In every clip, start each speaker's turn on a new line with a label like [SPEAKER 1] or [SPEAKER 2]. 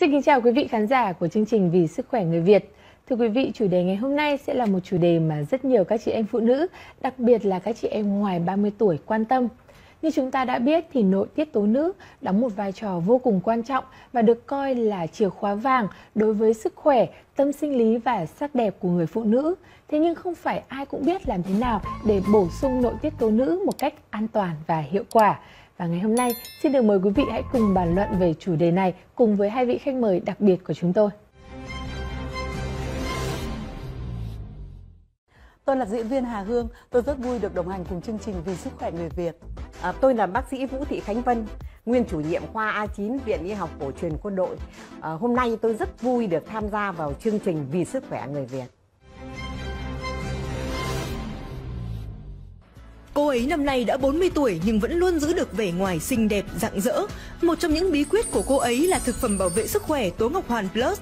[SPEAKER 1] Xin kính chào quý vị khán giả của chương trình Vì sức khỏe người Việt. Thưa quý vị, chủ đề ngày hôm nay sẽ là một chủ đề mà rất nhiều các chị em phụ nữ, đặc biệt là các chị em ngoài 30 tuổi quan tâm. Như chúng ta đã biết thì nội tiết tố nữ đóng một vai trò vô cùng quan trọng và được coi là chìa khóa vàng đối với sức khỏe, tâm sinh lý và sắc đẹp của người phụ nữ. Thế nhưng không phải ai cũng biết làm thế nào để bổ sung nội tiết tố nữ một cách an toàn và hiệu quả. Và ngày hôm nay, xin được mời quý vị hãy cùng bàn luận về chủ đề này cùng với hai vị khách mời đặc biệt của chúng tôi.
[SPEAKER 2] Tôi là diễn viên Hà Hương, tôi rất vui được đồng hành cùng chương trình Vì sức khỏe người Việt.
[SPEAKER 3] À, tôi là bác sĩ Vũ Thị Khánh Vân, nguyên chủ nhiệm khoa A9 Viện Y học cổ truyền quân đội. À, hôm nay tôi rất vui được tham gia vào chương trình Vì sức khỏe người Việt. Cô ấy năm nay đã 40 tuổi nhưng vẫn luôn giữ được vẻ ngoài xinh đẹp, rạng rỡ. Một trong những bí quyết của cô ấy là thực phẩm bảo vệ sức khỏe Tố Ngọc Hoàn Plus.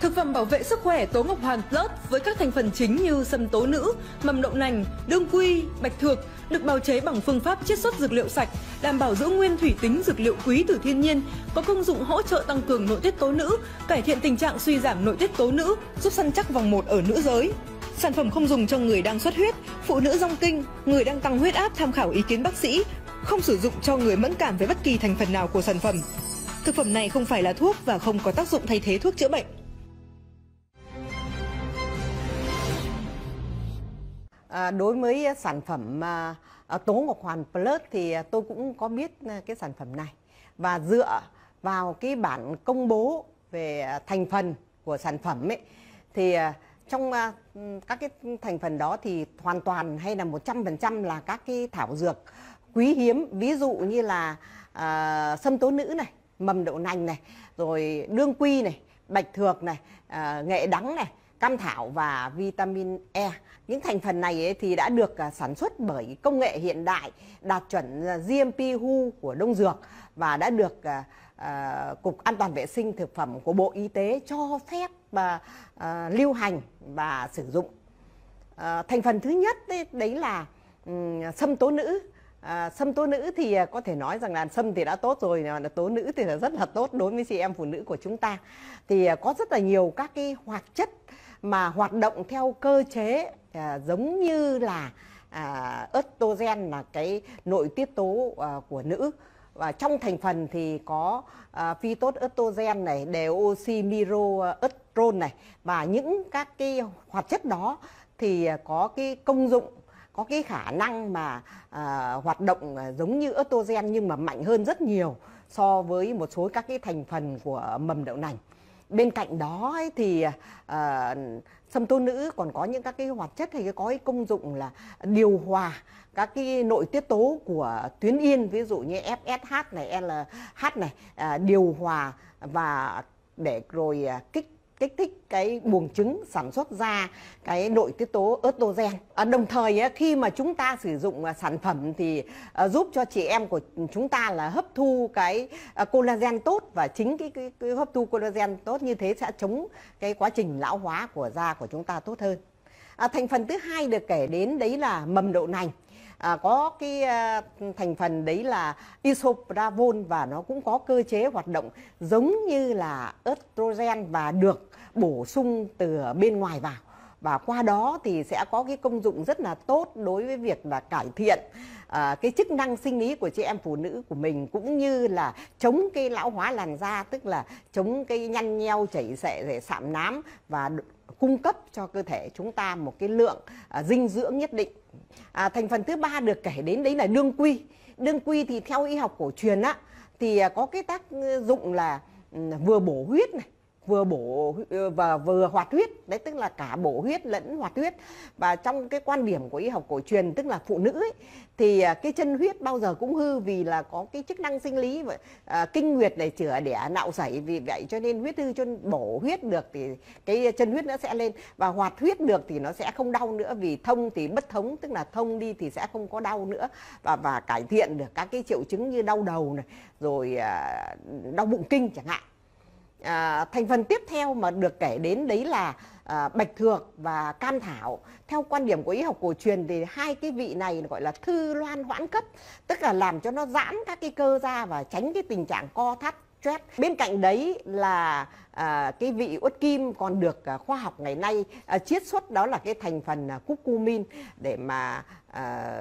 [SPEAKER 3] Thực phẩm bảo vệ sức khỏe Tố Ngọc Hoàn Plus với các thành phần chính như sâm tố nữ, mầm đậu nành, đương quy, bạch thược được bào chế bằng phương pháp chiết xuất dược liệu sạch, đảm bảo giữ nguyên thủy tính dược liệu quý từ thiên nhiên, có công dụng hỗ trợ tăng cường nội tiết tố nữ, cải thiện tình trạng suy giảm nội tiết tố nữ, giúp săn chắc vòng một ở nữ giới. Sản phẩm không dùng cho người đang xuất huyết, phụ nữ rong kinh, người đang tăng huyết áp tham khảo ý kiến bác sĩ, không sử dụng cho người mẫn cảm với bất kỳ thành phần nào của sản phẩm. Thực phẩm này không phải là thuốc và không có tác dụng thay thế thuốc chữa bệnh. À, đối với sản phẩm à, à tố ngọc hoàn plus thì à, tôi cũng có biết à, cái sản phẩm này và dựa vào cái bản công bố về thành phần của sản phẩm ấy thì trong uh, các cái thành phần đó thì hoàn toàn hay là 100% là các cái thảo dược quý hiếm ví dụ như là uh, sâm tố nữ này mầm đậu nành này rồi đương quy này bạch thược này uh, nghệ đắng này cam thảo và vitamin E. Những thành phần này thì đã được à, sản xuất bởi công nghệ hiện đại đạt chuẩn à, GMP WHO của Đông Dược và đã được à, Cục An toàn Vệ sinh Thực phẩm của Bộ Y tế cho phép và lưu hành và sử dụng. Thành phần thứ nhất đấy, là ừ, sâm tố nữ. sâm tố nữ thì có thể nói rằng là sâm thì đã tốt rồi là tố nữ thì là rất là tốt đối với chị em phụ nữ của chúng ta thì có rất là nhiều các cái hoạt chất mà hoạt động theo cơ chế à, giống như là à, estrogen là cái nội tiết tố à, của nữ và trong thành phần thì có à, phi tốt estrogen này, deoxy miro này và những các cái hoạt chất đó thì có cái công dụng có cái khả năng mà à, hoạt động giống như estrogen nhưng mà mạnh hơn rất nhiều so với một số các cái thành phần của mầm đậu nành bên cạnh đó ấy thì à, sâm tố nữ còn có những các cái hoạt chất hay có cái công dụng là điều hòa các cái nội tiết tố của tuyến yên ví dụ như FSH này LH này à, điều hòa và để rồi ờ, kích kích thích cái buồng trứng sản xuất ra cái nội tiết tố estrogen. À, đồng thời ấy, khi mà chúng ta sử dụng à, sản phẩm thì à, giúp cho chị em của chúng ta là hấp thu cái à, collagen tốt và chính cái, cái, cái hấp thu collagen tốt như thế sẽ chống cái quá trình lão hóa của da của chúng ta tốt hơn. À, thành phần thứ hai được kể đến đấy là mầm đậu nành à, có cái à, thành phần đấy là isopravol và nó cũng có cơ chế hoạt động giống như là estrogen và được bổ sung từ bên ngoài vào và qua đó thì sẽ có cái công dụng rất là tốt đối với việc là cải thiện à, cái chức năng sinh lý của chị em phụ nữ của mình cũng như là chống cái lão hóa làn da tức là chống cái nhăn nheo chảy xệ để sạm nám và cung cấp cho cơ thể chúng ta một cái lượng à, dinh dưỡng nhất định à, thành phần thứ ba được kể đến đấy là đương quy đương quy thì theo y học cổ truyền á thì à, có cái tác dụng là ừ, vừa bổ huyết này vừa bổ ờ, và vừa hoạt huyết đấy tức là cả bổ huyết lẫn hoạt huyết và trong cái quan điểm của y học cổ truyền tức là phụ nữ ấy, thì à, cái chân huyết bao giờ cũng hư vì là có cái chức năng sinh lý và à, kinh nguyệt để chữa đẻ nạo sảy vì vậy cho nên huyết hư cho bổ huyết được thì cái chân huyết nó sẽ lên và hoạt huyết được thì nó sẽ không đau nữa vì thông thì bất thống tức là thông đi thì sẽ không có đau nữa và và cải thiện được các cái triệu chứng như đau đầu này rồi à, đau bụng kinh chẳng hạn À, thành phần tiếp theo mà được kể đến đấy là à, bạch thược và cam thảo. Theo quan điểm của y học cổ truyền thì hai cái vị này gọi là thư loan hoãn cấp, tức là làm cho nó giãn các cái cơ ra và tránh cái tình trạng co thắt stress. Bên cạnh đấy là à, cái vị uất kim còn được à, khoa học ngày nay à, chiết xuất đó là cái thành phần à, cucumin để mà à,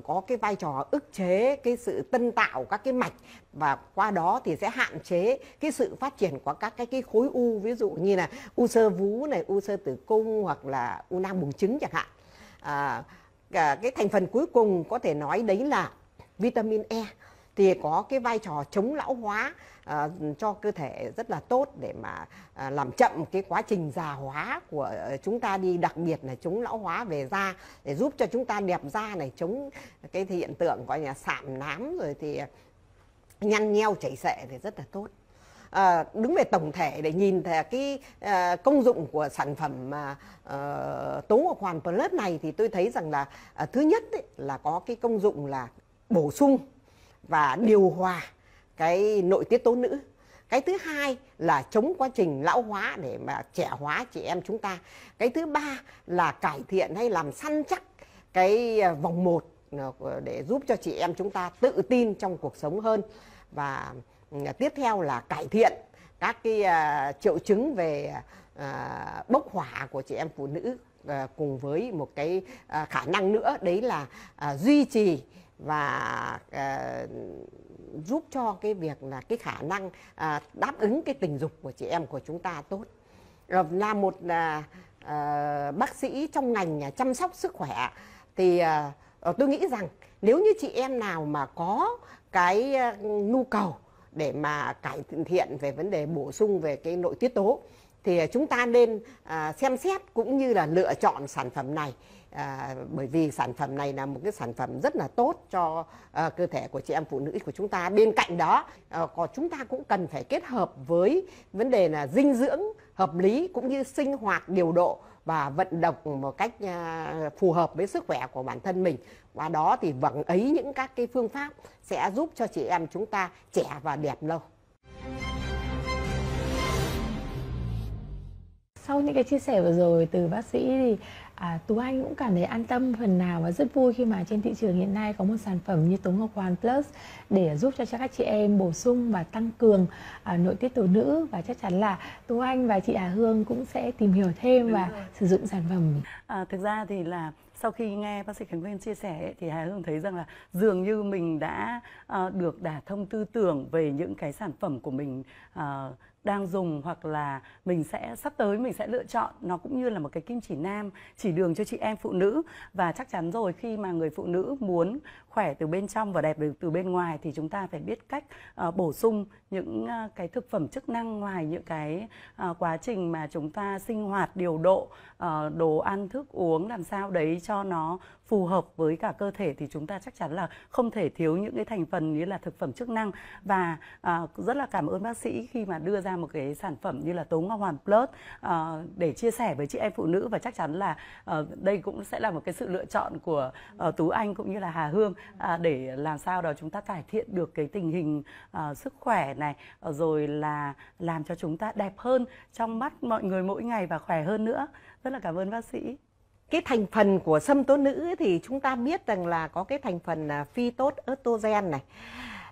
[SPEAKER 3] có cái vai trò ức chế cái sự tân tạo các cái mạch và qua đó thì sẽ hạn chế cái sự phát triển của các cái, cái khối u ví dụ như là u sơ vú này u sơ tử cung hoặc là u nang buồng trứng chẳng hạn à, cái thành phần cuối cùng có thể nói đấy là vitamin E thì có cái vai trò chống lão hóa à, cho cơ thể rất là tốt để mà à, làm chậm cái quá trình già hóa của ờ, chúng ta đi đặc biệt là chống lão hóa về da để giúp cho chúng ta đẹp da này chống cái hiện tượng gọi là sạm nám rồi thì nhăn nheo chảy xệ thì rất là tốt à, đứng về tổng thể để nhìn thấy cái à, công dụng của sản phẩm mà à, tố ngọc hoàn plus này thì tôi thấy rằng là à, thứ nhất ấy, là có cái công dụng là bổ sung và điều hòa cái nội tiết tố nữ cái thứ hai là chống quá trình lão hóa để mà trẻ hóa chị em chúng ta cái thứ ba là cải thiện hay làm săn chắc cái à, vòng một à, để giúp cho chị em chúng ta tự tin trong cuộc sống hơn và à, tiếp theo là cải thiện các cái triệu chứng về bốc hỏa của chị em phụ nữ À, cùng với một cái à, khả năng nữa đấy là à, duy trì và giúp cho cái việc là cái khả năng đáp ứng cái tình dục của chị em của chúng ta tốt ờ, là một bác sĩ trong ngành chăm sóc sức khỏe thì ờ, tôi nghĩ rằng nếu như chị em nào mà có cái nhu cầu để mà cải thiện về vấn đề bổ sung về cái nội tiết tố thì à, chúng ta nên à, xem xét cũng như là lựa chọn sản phẩm này à, bởi vì sản phẩm này là một cái sản phẩm rất là tốt cho cơ thể của chị em phụ nữ của chúng ta bên cạnh đó còn chúng ta cũng cần phải kết hợp với vấn đề là dinh dưỡng hợp lý cũng như sinh hoạt điều độ và vận động một cách phù hợp với sức khỏe của bản thân mình qua đó thì vẫn vâng, ấy những các cái phương pháp sẽ giúp cho chị em chúng ta trẻ và đẹp lâu
[SPEAKER 1] sau những cái chia sẻ vừa rồi từ bác sĩ thì à, tú anh cũng cảm thấy an tâm phần nào và rất vui khi mà trên thị trường hiện nay có một sản phẩm như tống ngọc hoàn plus để giúp cho các chị em bổ sung và tăng cường à, nội tiết tố nữ và chắc chắn là tú anh và chị hà hương cũng sẽ tìm hiểu thêm và sử dụng sản phẩm à,
[SPEAKER 2] thực ra thì là sau khi nghe bác sĩ Khánh Nguyên chia sẻ thì Hà Hương thấy rằng là dường như mình đã uh, được đả thông tư tưởng về những cái sản phẩm của mình uh, đang dùng hoặc là mình sẽ sắp tới mình sẽ lựa chọn nó cũng như là một cái kim chỉ nam chỉ đường cho chị em phụ nữ và chắc chắn rồi khi mà người phụ nữ muốn khỏe từ bên trong và đẹp từ bên ngoài thì chúng ta phải biết cách uh, bổ sung những uh, cái thực phẩm chức năng ngoài những cái uh, quá trình mà chúng ta sinh hoạt điều độ uh, đồ ăn thức uống làm sao đấy cho nó phù hợp với cả cơ thể thì chúng ta chắc chắn là không thể thiếu những cái thành phần như là thực phẩm chức năng và uh, rất là cảm ơn bác sĩ khi mà đưa ra một cái sản phẩm như là tố ngọc hoàn plus uh, để chia sẻ với chị em phụ nữ và chắc chắn là uh, đây cũng sẽ là một cái sự lựa chọn của uh, tú anh cũng như là hà hương à, để làm sao đó chúng ta cải thiện được cái tình hình à, sức khỏe này ờ, rồi là làm cho chúng ta đẹp hơn trong mắt mọi người mỗi ngày và khỏe hơn nữa rất là cảm ơn bác sĩ cái thành phần của sâm tố nữ thì chúng ta biết rằng là có cái thành phần à, phytoestrogen
[SPEAKER 3] này,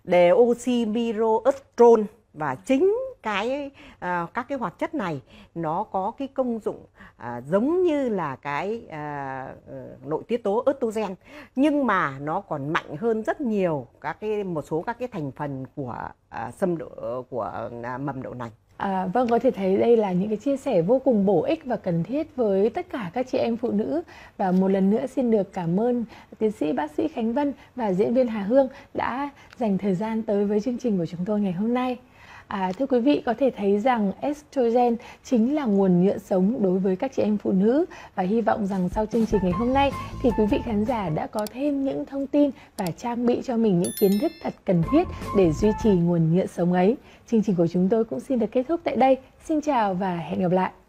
[SPEAKER 3] deoxymyroestrol và chính cái à, các cái hoạt chất này nó có cái công dụng à, giống như là cái à, ờ, nội tiết tố estrogen nhưng mà nó còn mạnh hơn rất nhiều các cái một số các cái thành phần của à, sâm đậu của à, mầm đậu nành.
[SPEAKER 1] À, vâng có thể thấy đây là những cái chia sẻ vô cùng bổ ích và cần thiết với tất cả các chị em phụ nữ và một lần nữa xin được cảm ơn tiến sĩ bác sĩ Khánh Vân và diễn viên Hà Hương đã dành thời gian tới với chương trình của chúng tôi ngày hôm nay. À, thưa quý vị có thể thấy rằng estrogen chính là nguồn nhựa sống đối với các chị em phụ nữ và hy vọng rằng sau chương trình ngày hôm nay thì quý vị khán giả đã có thêm những thông tin và trang bị cho mình những kiến thức thật cần thiết để duy trì nguồn nhựa sống ấy. Chương trình của chúng tôi cũng xin được kết thúc tại đây. Xin chào và hẹn gặp lại.